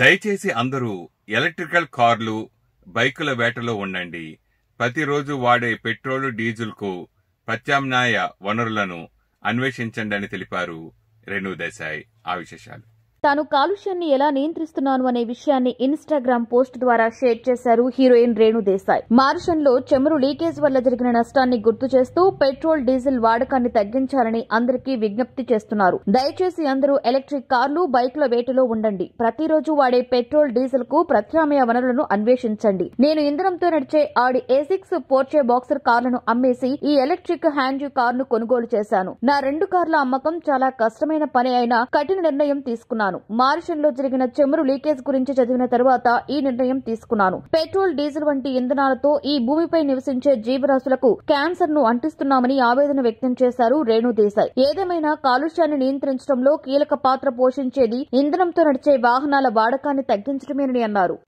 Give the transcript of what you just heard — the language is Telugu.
దయచేసి అందరూ ఎలక్ట్రికల్ కార్లు బైకుల వేటలో ఉండండి ప్రతిరోజు వాడే పెట్రోలు డీజిల్కు ప్రత్యామ్నాయ వనరులను అన్వేషించండి అని తెలిపారు రెణు దేశాయ్ ఆ విశేషాలు తాను కాలుష్యాన్ని ఎలా నియంత్రిస్తున్నాను అనే విషయాన్ని ఇన్స్టాగ్రామ్ పోస్ట్ ద్వారా షేర్ చేశారు హీరోయిన్ రేణు దేశాయ్ లో చమురు లీకేజ్ వల్ల జరిగిన నష్టాన్ని గుర్తు చేస్తూ పెట్రోల్ డీజిల్ వాడకాన్ని తగ్గించాలని అందరికీ విజ్ఞప్తి చేస్తున్నారు దయచేసి అందరూ ఎలక్ట్రిక్ కార్లు బైక్ల వేటలో ఉండండి ప్రతిరోజు వాడే పెట్రోల్ డీజిల్ కు ప్రత్యామ్నాయ వనరులను అన్వేషించండి నేను ఇంధనంతో నడిచే ఆడి ఏసిక్స్ పోర్చే బాక్సర్ కార్లను అమ్మేసి ఈ ఎలక్ట్రిక్ హ్యాండ్ కార్ను కొనుగోలు చేశాను నా రెండు కార్ల అమ్మకం చాలా కష్టమైన పని అయినా కఠిన నిర్ణయం తీసుకున్నాను మారిషన్ లో జరిగిన చమురు లీకేజ్ గురించి చదివిన తర్వాత ఈ నిర్ణయం తీసుకున్నాను పెట్రోల్ డీజిల్ వంటి ఇంధనాలతో ఈ భూమిపై నివసించే జీవరాశులకు క్యాన్సర్ ను అంటిస్తున్నామని ఆవేదన వ్యక్తం చేశారు రేణుదేశాయ్ ఏదేమైనా కాలుష్యాన్ని నియంత్రించడంలో కీలక పాత్ర పోషించేది ఇంధనంతో నడిచే వాహనాల వాడకాన్ని తగ్గించడమేనని అన్నారు